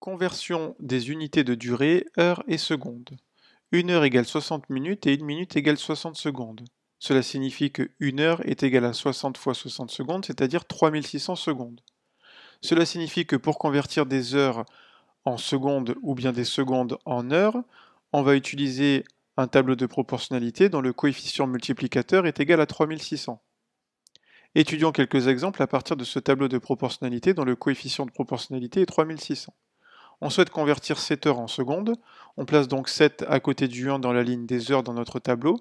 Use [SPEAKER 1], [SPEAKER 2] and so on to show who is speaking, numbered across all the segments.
[SPEAKER 1] Conversion des unités de durée heures et secondes. Une heure égale 60 minutes et une minute égale 60 secondes. Cela signifie que une heure est égale à 60 fois 60 secondes, c'est-à-dire 3600 secondes. Cela signifie que pour convertir des heures en secondes ou bien des secondes en heures, on va utiliser un tableau de proportionnalité dont le coefficient multiplicateur est égal à 3600. Étudions quelques exemples à partir de ce tableau de proportionnalité dont le coefficient de proportionnalité est 3600. On souhaite convertir 7 heures en secondes. On place donc 7 à côté du 1 dans la ligne des heures dans notre tableau.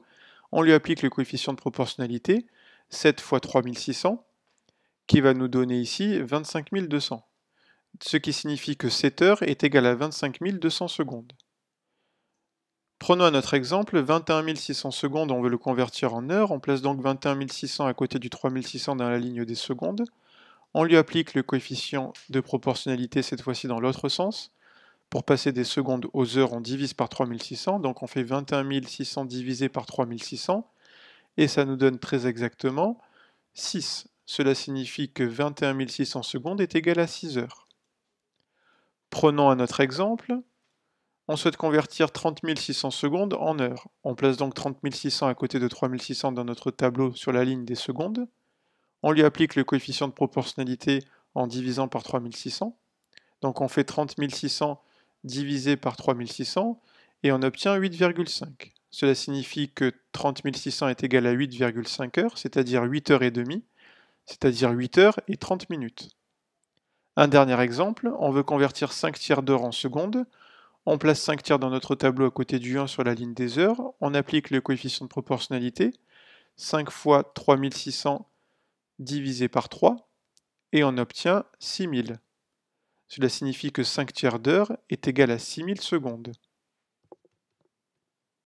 [SPEAKER 1] On lui applique le coefficient de proportionnalité, 7 fois 3600, qui va nous donner ici 25200, Ce qui signifie que 7 heures est égal à 25200 secondes. Prenons à notre exemple 21600 secondes, on veut le convertir en heures, on place donc 21600 à côté du 3600 dans la ligne des secondes. On lui applique le coefficient de proportionnalité cette fois-ci dans l'autre sens. Pour passer des secondes aux heures, on divise par 3600, donc on fait 21600 divisé par 3600, et ça nous donne très exactement 6. Cela signifie que 21600 secondes est égal à 6 heures. Prenons un autre exemple. On souhaite convertir 30600 secondes en heures. On place donc 30600 à côté de 3600 dans notre tableau sur la ligne des secondes. On lui applique le coefficient de proportionnalité en divisant par 3600. Donc on fait 30600 divisé par 3600 et on obtient 8,5. Cela signifie que 30600 est égal à 8,5 heures, c'est-à-dire 8 heures et demie, c'est-à-dire 8 heures et 30 minutes. Un dernier exemple, on veut convertir 5 tiers d'heure en secondes. On place 5 tiers dans notre tableau à côté du 1 sur la ligne des heures. On applique le coefficient de proportionnalité. 5 fois 3600 divisé par 3 et on obtient 6000. Cela signifie que 5 tiers d'heure est égal à 6000 secondes.